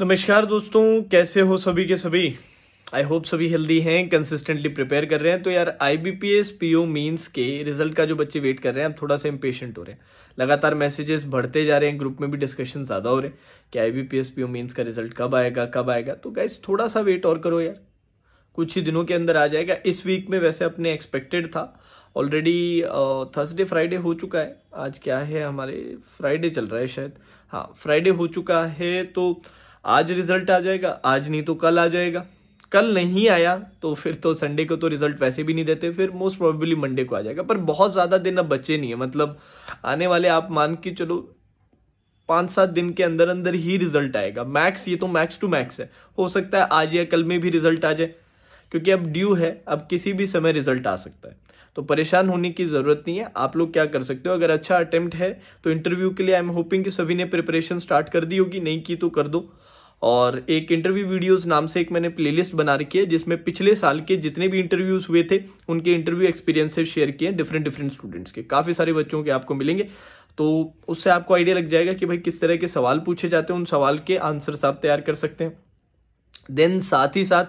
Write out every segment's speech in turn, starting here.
नमस्कार दोस्तों कैसे हो सभी के सभी आई होप सभी हेल्दी हैं कंसिस्टेंटली प्रिपेयर कर रहे हैं तो यार I B P S P O means के रिजल्ट का जो बच्चे वेट कर रहे हैं अब थोड़ा सा इम्पेशेंट हो रहे हैं लगातार मैसेजेस बढ़ते जा रहे हैं ग्रुप में भी डिस्कशन ज़्यादा हो रहे हैं कि I B P S P O means का रिजल्ट कब आएगा कब आएगा तो गाइज थोड़ा सा वेट और करो यार कुछ ही दिनों के अंदर आ जाएगा इस वीक में वैसे अपने एक्सपेक्टेड था ऑलरेडी थर्सडे फ्राइडे हो चुका है आज क्या है हमारे फ्राइडे चल रहा है शायद हाँ फ्राइडे हो चुका है तो आज रिजल्ट आ जाएगा आज नहीं तो कल आ जाएगा कल नहीं आया तो फिर तो संडे को तो रिजल्ट वैसे भी नहीं देते फिर मोस्ट प्रोबेबली मंडे को आ जाएगा पर बहुत ज़्यादा दिन अब बचे नहीं है मतलब आने वाले आप मान के चलो पाँच सात दिन के अंदर अंदर ही रिजल्ट आएगा मैक्स ये तो मैक्स टू मैक्स है हो सकता है आज या कल में भी रिजल्ट आ जाए क्योंकि अब ड्यू है अब किसी भी समय रिजल्ट आ सकता है तो परेशान होने की ज़रूरत नहीं है आप लोग क्या कर सकते हो अगर अच्छा अटेम्प्ट है तो इंटरव्यू के लिए आई एम होपिंग कि सभी ने प्रिपरेशन स्टार्ट कर दी होगी नहीं की तो कर दो और एक इंटरव्यू वीडियोस नाम से एक मैंने प्लेलिस्ट बना रखी है जिसमें पिछले साल के जितने भी इंटरव्यूज हुए थे उनके इंटरव्यू एक्सपीरियंसेस शेयर किए हैं डिफरेंट डिफरेंट स्टूडेंट्स के काफ़ी सारे बच्चों के आपको मिलेंगे तो उससे आपको आइडिया लग जाएगा कि भाई किस तरह के सवाल पूछे जाते हैं उन सवाल के आंसर्स आप तैयार कर सकते हैं देन साथ ही साथ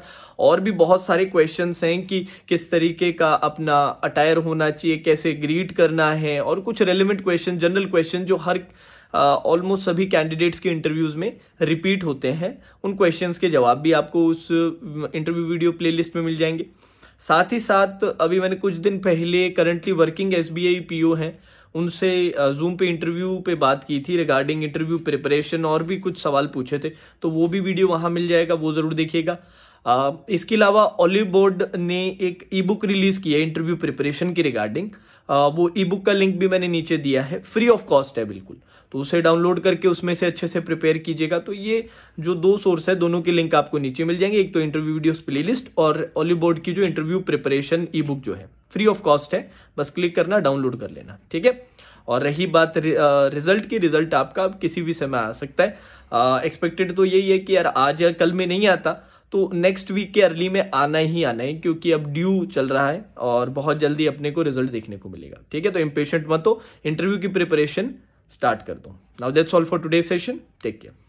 और भी बहुत सारे क्वेश्चंस हैं कि किस तरीके का अपना अटायर होना चाहिए कैसे ग्रीट करना है और कुछ रेलिवेंट क्वेश्चन जनरल क्वेश्चन जो हर ऑलमोस्ट uh, सभी कैंडिडेट्स के इंटरव्यूज में रिपीट होते हैं उन क्वेश्चंस के जवाब भी आपको उस इंटरव्यू वीडियो प्लेलिस्ट में मिल जाएंगे साथ ही साथ अभी मैंने कुछ दिन पहले currently working S B I P O हैं उनसे जूम पे इंटरव्यू पे बात की थी रिगार्डिंग इंटरव्यू प्रिपरेशन और भी कुछ सवाल पूछे थे तो वो भी वीडियो वहाँ मिल जाएगा वो ज़रूर देखिएगा इसके अलावा ऑलिव बोर्ड ने एक ई बुक रिलीज़ किया है इंटरव्यू प्रिपरेशन की रिगार्डिंग वो ई बुक का लिंक भी मैंने नीचे दिया है फ्री ऑफ कॉस्ट है बिल्कुल तो उसे डाउनलोड करके उसमें से अच्छे से प्रिपेयर कीजिएगा तो ये जो दो सोर्स है दोनों के लिंक आपको नीचे मिल जाएंगे एक तो इंटरव्यू वीडियोस प्लेलिस्ट और ऑलिव बोर्ड की जो इंटरव्यू प्रिपरेशन ई बुक जो है फ्री ऑफ कॉस्ट है बस क्लिक करना डाउनलोड कर लेना ठीक है और रही बात रिजल्ट की रिजल्ट आपका आप किसी भी समय आ सकता है एक्सपेक्टेड तो यही है कि यार आज या कल में नहीं आता तो नेक्स्ट वीक के अर्ली में आना ही आना है क्योंकि अब ड्यू चल रहा है और बहुत जल्दी अपने को रिजल्ट देखने को मिलेगा ठीक है तो इम्पेशेंट मत हो इंटरव्यू की प्रिपरेशन स्टार्ट कर दो now that's all for today session take care